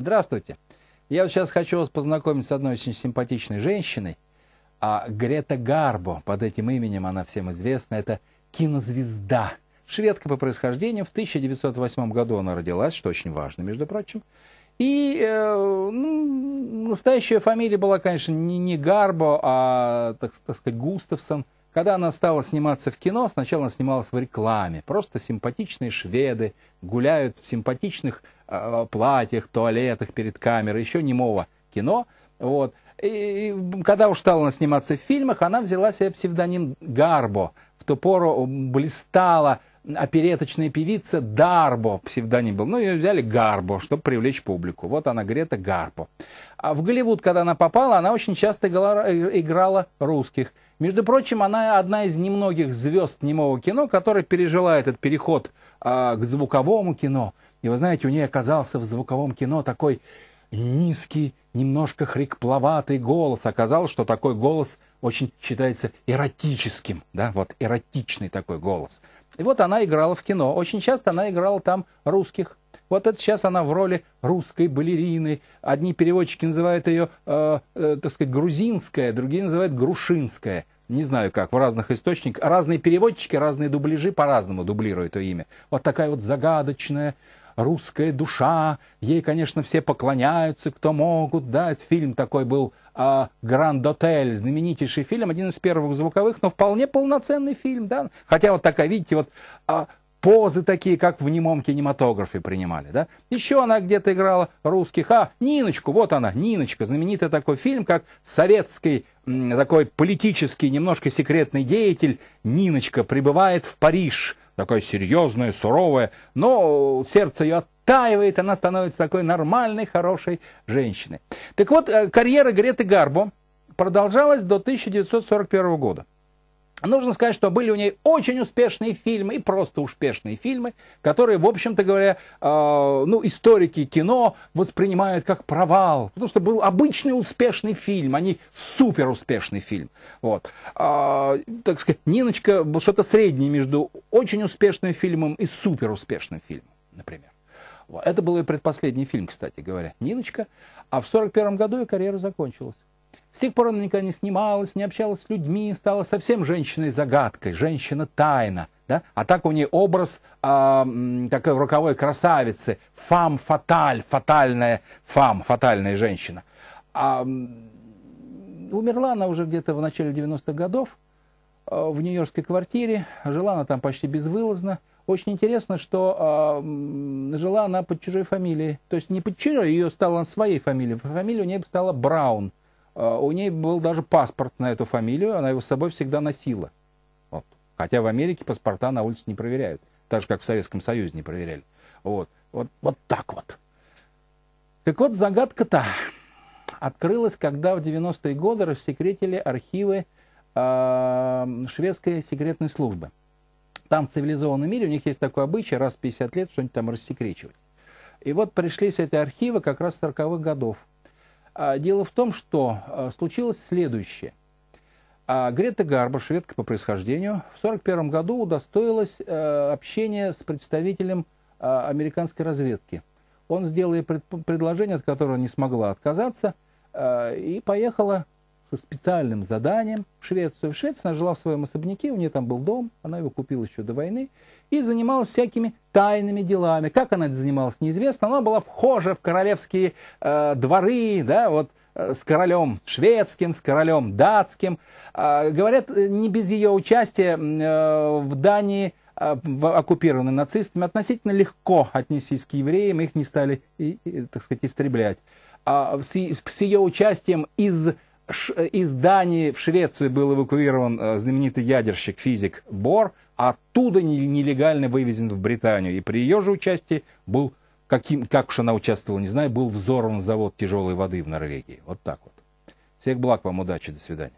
Здравствуйте. Я вот сейчас хочу вас познакомить с одной очень симпатичной женщиной. А Грета Гарбо, под этим именем она всем известна, это кинозвезда. Шведка по происхождению, в 1908 году она родилась, что очень важно, между прочим. И э, ну, настоящая фамилия была, конечно, не, не Гарбо, а, так, так сказать, Густавсон – когда она стала сниматься в кино, сначала она снималась в рекламе. Просто симпатичные шведы гуляют в симпатичных э, платьях, туалетах перед камерой, еще немого кино. Вот. И, и когда уж стала она сниматься в фильмах, она взяла себе псевдоним Гарбо. В ту пору э, блистала опереточная певица Дарбо, псевдоним был. Ну, ее взяли Гарбо, чтобы привлечь публику. Вот она, Грета Гарбо. А в Голливуд, когда она попала, она очень часто э, играла русских. Между прочим, она одна из немногих звезд немого кино, которая пережила этот переход а, к звуковому кино. И вы знаете, у нее оказался в звуковом кино такой низкий, немножко хрикпловатый голос. Оказалось, что такой голос очень считается эротическим, да, вот эротичный такой голос. И вот она играла в кино. Очень часто она играла там русских вот это сейчас она в роли русской балерины. Одни переводчики называют ее, э, э, так сказать, грузинская, другие называют грушинская. Не знаю как, в разных источниках. Разные переводчики, разные дубляжи по-разному дублируют ее имя. Вот такая вот загадочная русская душа. Ей, конечно, все поклоняются, кто могут. Да, этот фильм такой был э, «Гранд Отель», знаменитейший фильм, один из первых звуковых, но вполне полноценный фильм. Да? Хотя вот такая, видите, вот... Э, позы такие, как в немом кинематографе принимали, да? Еще она где-то играла русских, а, Ниночку, вот она, Ниночка, знаменитый такой фильм, как советский, такой политический, немножко секретный деятель Ниночка прибывает в Париж, такая серьезная, суровая, но сердце ее оттаивает, она становится такой нормальной, хорошей женщиной. Так вот, э, карьера Греты Гарбо продолжалась до 1941 года. Нужно сказать, что были у нее очень успешные фильмы и просто успешные фильмы, которые, в общем-то говоря, э, ну, историки кино воспринимают как провал, потому что был обычный успешный фильм, а не супер успешный фильм. Вот. Э, так сказать, Ниночка что-то среднее между очень успешным фильмом и супер успешным фильмом, например. Вот Это был ее предпоследний фильм, кстати говоря, «Ниночка». А в 1941 году ее карьера закончилась. С тех пор она никогда не снималась, не общалась с людьми, стала совсем женщиной-загадкой, женщина-тайна. Да? А так у нее образ э, такой роковой красавицы, фам-фаталь, фатальная фам, фатальная женщина. А, умерла она уже где-то в начале 90-х годов э, в нью-йоркской квартире, жила она там почти безвылазно. Очень интересно, что э, жила она под чужой фамилией. То есть не под чужой, ее стала своей фамилией. Фамилия у нее стала Браун. А, у ней был даже паспорт на эту фамилию, она его с собой всегда носила. Вот. Хотя в Америке паспорта на улице не проверяют, так же, как в Советском Союзе не проверяли. Вот, вот, вот так вот. Так вот, загадка-то открылась, когда в 90-е годы рассекретили архивы а, шведской секретной службы. Там в цивилизованном мире у них есть такое обычай раз в 50 лет что-нибудь там рассекречивать. И вот пришли с эти архивы как раз 40-х годов. А, дело в том, что а, случилось следующее. А, Грета Гарбо, шведка по происхождению, в 1941 году удостоилась э, общения с представителем американской разведки. Он сделал ей предложение, от которого не смогла отказаться, и поехала со специальным заданием в Швецию. В Швеции она жила в своем особняке, у нее там был дом, она его купила еще до войны, и занималась всякими тайными делами. Как она занималась, неизвестно. Она была вхожа в королевские э, дворы, да, вот э, с королем шведским, с королем датским. А, говорят, не без ее участия э, в Дании э, оккупированной нацистами, относительно легко отнеслись к евреям, их не стали, так сказать, истреблять. А, с ее участием из Э, из Дании в Швецию был эвакуирован э, знаменитый ядерщик, физик Бор, оттуда нелегально вывезен в Британию. И при ее же участии был, каким, как уж она участвовала, не знаю, был взорван завод тяжелой воды в Норвегии. Вот так вот. Всех благ вам, удачи, до свидания.